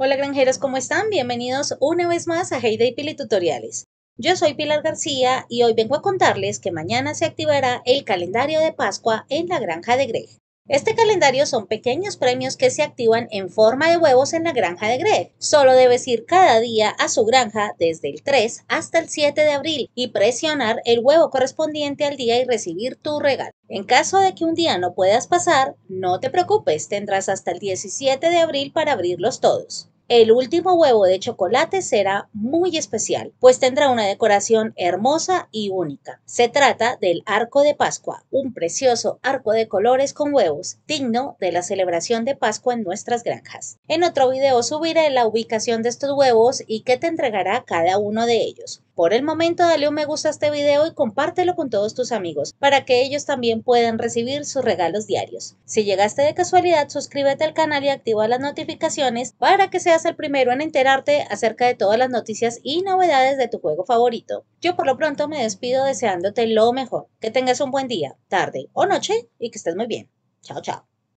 Hola granjeros, ¿cómo están? Bienvenidos una vez más a Heyday Pili Tutoriales. Yo soy Pilar García y hoy vengo a contarles que mañana se activará el calendario de Pascua en la granja de Greg. Este calendario son pequeños premios que se activan en forma de huevos en la granja de Greg. Solo debes ir cada día a su granja desde el 3 hasta el 7 de abril y presionar el huevo correspondiente al día y recibir tu regalo. En caso de que un día no puedas pasar, no te preocupes, tendrás hasta el 17 de abril para abrirlos todos. El último huevo de chocolate será muy especial, pues tendrá una decoración hermosa y única. Se trata del Arco de Pascua, un precioso arco de colores con huevos, digno de la celebración de Pascua en nuestras granjas. En otro video subiré la ubicación de estos huevos y qué te entregará cada uno de ellos. Por el momento dale un me gusta a este video y compártelo con todos tus amigos para que ellos también puedan recibir sus regalos diarios. Si llegaste de casualidad, suscríbete al canal y activa las notificaciones para que seas el primero en enterarte acerca de todas las noticias y novedades de tu juego favorito. Yo por lo pronto me despido deseándote lo mejor, que tengas un buen día, tarde o noche y que estés muy bien. Chao, chao.